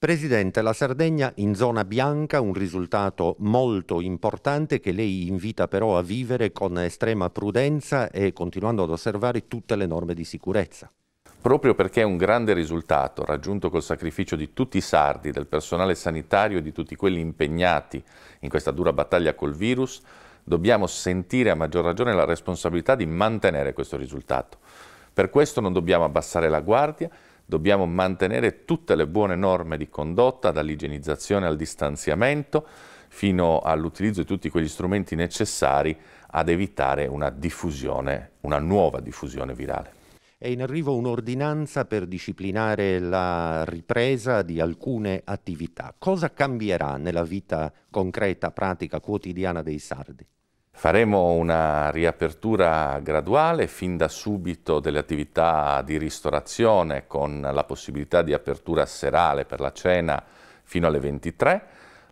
Presidente, la Sardegna in zona bianca, un risultato molto importante che lei invita però a vivere con estrema prudenza e continuando ad osservare tutte le norme di sicurezza. Proprio perché è un grande risultato raggiunto col sacrificio di tutti i sardi, del personale sanitario e di tutti quelli impegnati in questa dura battaglia col virus, dobbiamo sentire a maggior ragione la responsabilità di mantenere questo risultato. Per questo non dobbiamo abbassare la guardia, Dobbiamo mantenere tutte le buone norme di condotta, dall'igienizzazione al distanziamento, fino all'utilizzo di tutti quegli strumenti necessari ad evitare una diffusione, una nuova diffusione virale. È in arrivo un'ordinanza per disciplinare la ripresa di alcune attività. Cosa cambierà nella vita concreta, pratica, quotidiana dei sardi? Faremo una riapertura graduale fin da subito delle attività di ristorazione con la possibilità di apertura serale per la cena fino alle 23,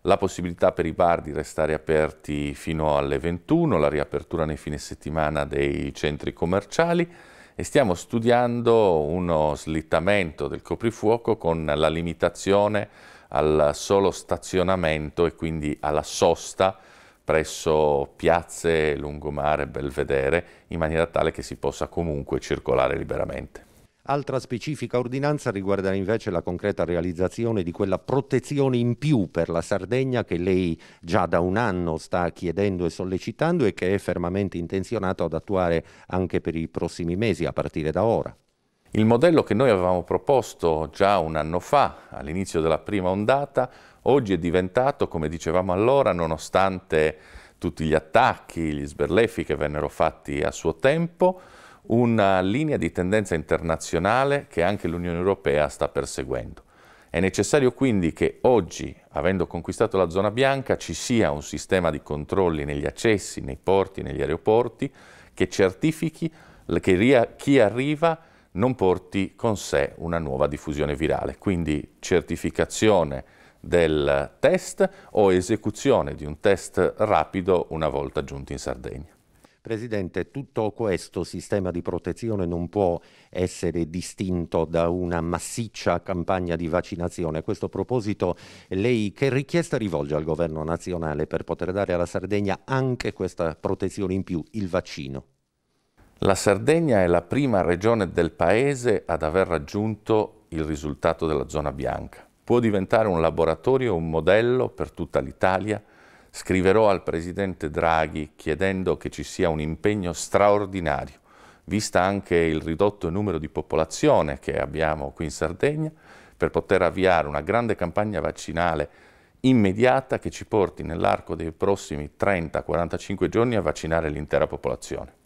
la possibilità per i bar di restare aperti fino alle 21, la riapertura nei fine settimana dei centri commerciali e stiamo studiando uno slittamento del coprifuoco con la limitazione al solo stazionamento e quindi alla sosta presso piazze, lungomare, belvedere, in maniera tale che si possa comunque circolare liberamente. Altra specifica ordinanza riguarda invece la concreta realizzazione di quella protezione in più per la Sardegna che lei già da un anno sta chiedendo e sollecitando e che è fermamente intenzionato ad attuare anche per i prossimi mesi a partire da ora. Il modello che noi avevamo proposto già un anno fa, all'inizio della prima ondata, oggi è diventato, come dicevamo allora, nonostante tutti gli attacchi, gli sberlefi che vennero fatti a suo tempo, una linea di tendenza internazionale che anche l'Unione Europea sta perseguendo. È necessario quindi che oggi, avendo conquistato la zona bianca, ci sia un sistema di controlli negli accessi, nei porti, negli aeroporti, che certifichi che chi arriva non porti con sé una nuova diffusione virale. Quindi certificazione del test o esecuzione di un test rapido una volta giunti in Sardegna. Presidente, tutto questo sistema di protezione non può essere distinto da una massiccia campagna di vaccinazione. A questo proposito, lei che richiesta rivolge al governo nazionale per poter dare alla Sardegna anche questa protezione in più, il vaccino? La Sardegna è la prima regione del paese ad aver raggiunto il risultato della zona bianca. Può diventare un laboratorio, un modello per tutta l'Italia. Scriverò al presidente Draghi chiedendo che ci sia un impegno straordinario, vista anche il ridotto numero di popolazione che abbiamo qui in Sardegna, per poter avviare una grande campagna vaccinale immediata che ci porti nell'arco dei prossimi 30-45 giorni a vaccinare l'intera popolazione.